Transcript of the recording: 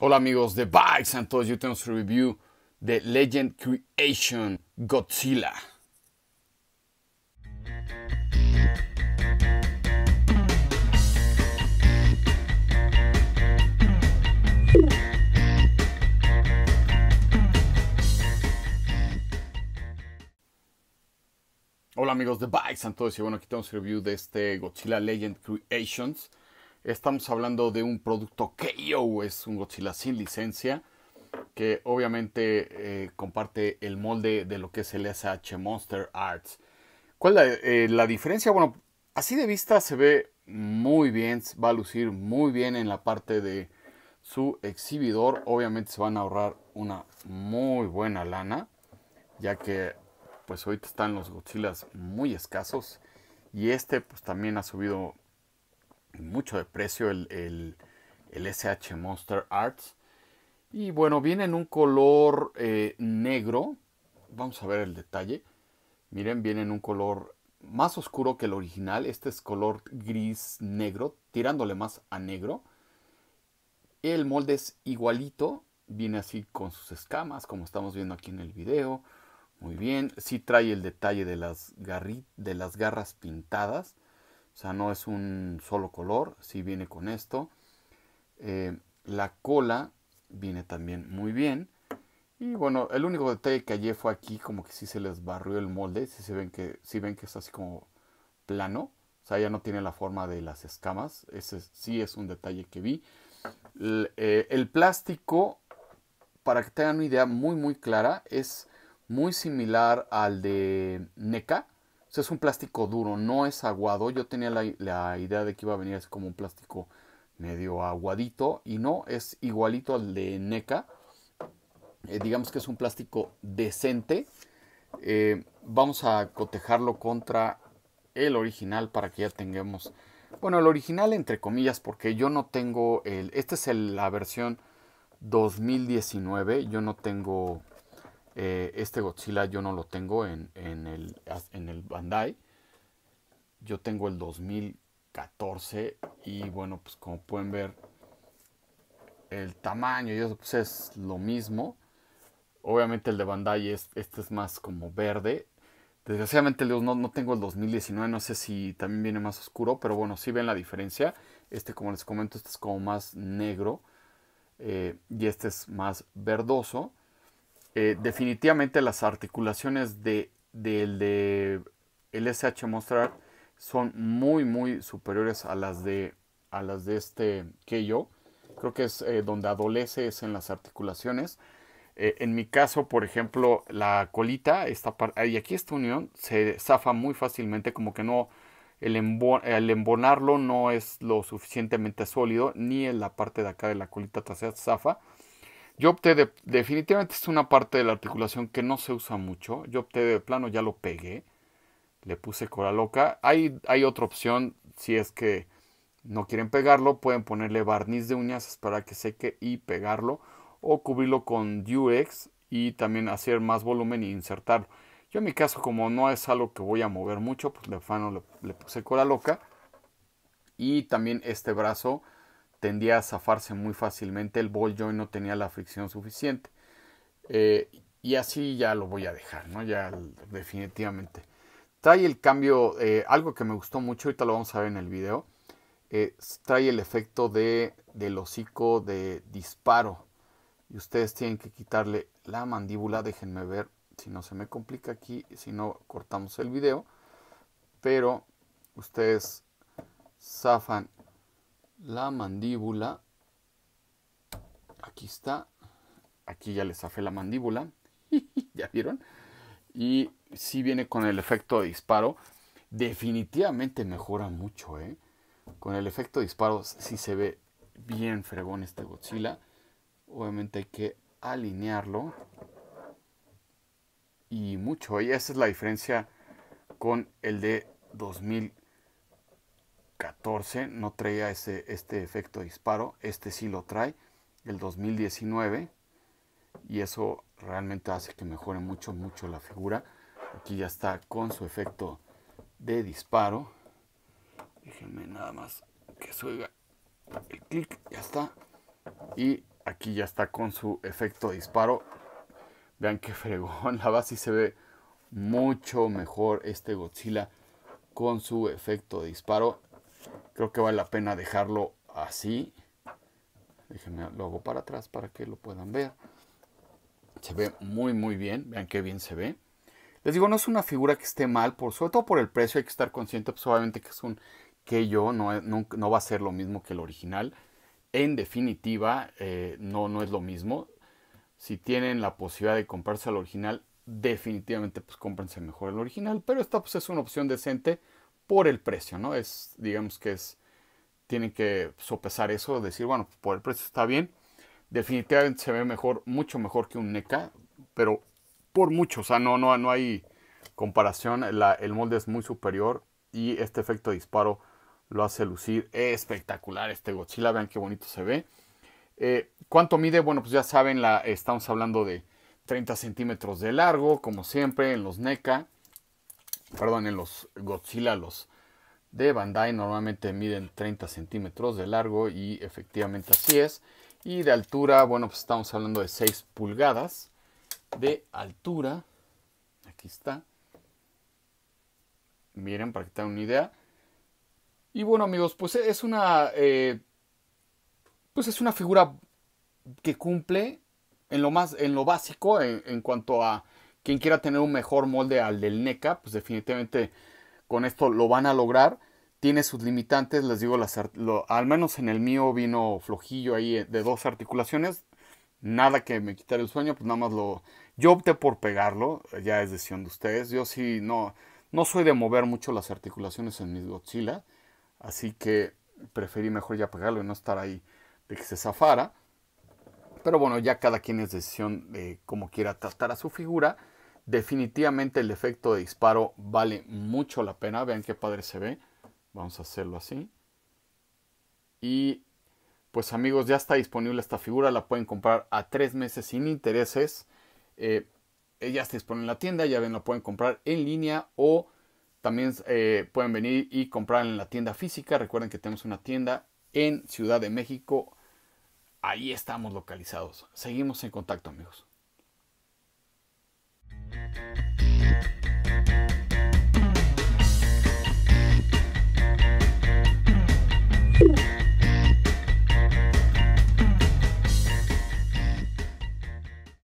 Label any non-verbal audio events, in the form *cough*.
Hola amigos de Bikes and yo tengo review de Legend Creation Godzilla. Hola amigos de Bikes and y bueno, aquí tenemos review de este Godzilla Legend Creations. Estamos hablando de un producto KO, es un Godzilla sin licencia, que obviamente eh, comparte el molde de lo que es el SH Monster Arts. ¿Cuál es la, eh, la diferencia? Bueno, así de vista se ve muy bien, va a lucir muy bien en la parte de su exhibidor. Obviamente se van a ahorrar una muy buena lana, ya que pues ahorita están los Godzillas muy escasos y este pues también ha subido mucho de el, el, SH Monster Arts. Y bueno, viene en un color eh, negro. Vamos a ver el detalle. Miren, viene en un color más oscuro que el original. Este es color gris negro, tirándole más a negro. El molde es igualito. Viene así con sus escamas, como estamos viendo aquí en el video. Muy bien. si trae el detalle de las, de las garras pintadas. O sea, no es un solo color, si viene con esto. Eh, la cola viene también muy bien. Y bueno, el único detalle que hallé fue aquí, como que sí se les barrió el molde. Si se ven que, sí ven que es así como plano. O sea, ya no tiene la forma de las escamas. Ese sí es un detalle que vi. El, eh, el plástico, para que tengan una idea muy, muy clara, es muy similar al de NECA es un plástico duro, no es aguado. Yo tenía la, idea de que iba a venir así como un plástico medio aguadito y no, es igualito al de NECA. Eh, digamos que es un plástico decente. Eh, vamos a cotejarlo contra el original para que ya tengamos, bueno, el original entre comillas, porque yo no tengo el, esta es la versión 2019, yo no tengo eh, este Godzilla yo no lo tengo en, el, en el Bandai. Yo tengo el 2014 y bueno, pues como pueden ver, el tamaño y pues es lo mismo. Obviamente el de Bandai es, este es más como verde. Desgraciadamente no, no tengo el 2019, no sé si también viene más oscuro, pero bueno, si ven la diferencia. Este, como les comento, este es como más negro eh, y este es más verdoso. Eh, definitivamente las articulaciones de, del de, Mostrar son muy, muy superiores a las de, las de este que yo. Creo que es eh, donde adolece es en las articulaciones. Eh, en mi caso, por ejemplo, la colita, esta parte, y aquí esta unión se zafa muy fácilmente, como que no, el, embonarlo no es lo suficientemente sólido, ni en la parte de acá de la colita trasera zafa. Yo opté de, definitivamente es una parte de la articulación que no se usa mucho. Yo opté de plano, ya lo pegué. Le puse cola loca. Hay, hay otra opción, si es que no quieren pegarlo, pueden ponerle barniz de uñas para que seque y pegarlo. O cubrirlo con Durex y también hacer más volumen e insertarlo. Yo en mi caso, como no es algo que voy a mover mucho, pues de plano le, le puse cola loca. Y también este brazo tendía a zafarse muy fácilmente, el ball joint no tenía la fricción suficiente. Eh, y así ya lo voy a dejar, ¿no? Ya definitivamente. Trae el cambio, eh, algo que me gustó mucho, ahorita lo vamos a ver en el video, eh, trae el efecto de, del hocico de disparo. Y ustedes tienen que quitarle la mandíbula, déjenme ver si no se me complica aquí, si no cortamos el video. Pero ustedes zafan la mandíbula. Aquí está. Aquí ya le safé la mandíbula. *laughs* ¿Ya vieron? Y si viene con el efecto de disparo. Definitivamente mejora mucho, ¿eh? Con el efecto de disparo Si se ve bien fregón este Godzilla. Obviamente hay que alinearlo. Y mucho. Y ¿eh? esa es la diferencia con el de 2000. 14 no traía ese, este efecto de disparo, este sí lo trae, el 2019, y eso realmente hace que mejore mucho, mucho la figura. Aquí ya está con su efecto de disparo. Déjenme nada más que suiga el clic, ya está. Y aquí ya está con su efecto de disparo. Vean qué fregón, la base se ve mucho mejor este Godzilla con su efecto de disparo Creo que vale la pena dejarlo así. Déjenme, lo hago para atrás para que lo puedan ver. Se ve muy, muy bien. Vean qué bien se ve. Les digo, no es una figura que esté mal, por, sobre por el precio. Hay que estar consciente, pues, obviamente, que es un que yo no, no, va a ser lo mismo que el original. En definitiva, eh, no, no es lo mismo. Si tienen la posibilidad de comprarse el original, definitivamente pues cómprense mejor el original. Pero esta pues es una opción decente por el precio, ¿no? Es, digamos que es, tienen que sopesar eso, decir, bueno, por el precio está bien. Definitivamente se ve mejor, mucho mejor que un NECA, pero por mucho, o sea, no, no, no hay comparación. el molde es muy superior y este efecto de disparo lo hace lucir espectacular este Godzilla. Vean qué bonito se ve. Eh, ¿Cuánto mide? Bueno, pues ya saben, estamos hablando de 30 centímetros de largo, como siempre en los NECA perdón, en los Godzilla, los de Bandai normalmente miden 30 centímetros de largo y efectivamente así es. Y de altura, bueno, pues estamos hablando de 6 pulgadas de altura. Aquí está. Miren, para que tengan una idea. Y bueno, amigos, pues es una. Eh, pues es una figura que cumple en lo más. en lo básico. en cuanto a quien quiera tener un mejor molde al del NECA, pues definitivamente con esto lo van a lograr. Tiene sus limitantes, les digo, las, al menos en el mío vino flojillo ahí eh, de dos articulaciones. Nada que me quitar el sueño, pues nada más lo... Yo opté por pegarlo, eh, ya es decisión de ustedes. Yo sí no, no soy de mover mucho las articulaciones en mis Godzilla, así que preferí mejor ya pegarlo y no estar ahí de que se zafara. Pero bueno, ya cada quien es decisión de cómo quiera tratar a su figura. Definitivamente el efecto de disparo vale mucho la pena. Vean qué padre se ve. Vamos a hacerlo así. Y pues amigos, ya está disponible esta figura. La pueden comprar a tres meses sin intereses. ya eh, está disponible en la tienda. Ya ven, la pueden comprar en línea o también eh, pueden venir y comprar en la tienda física. Recuerden que tenemos una tienda en Ciudad de México. Ahí estamos localizados. Seguimos en contacto amigos.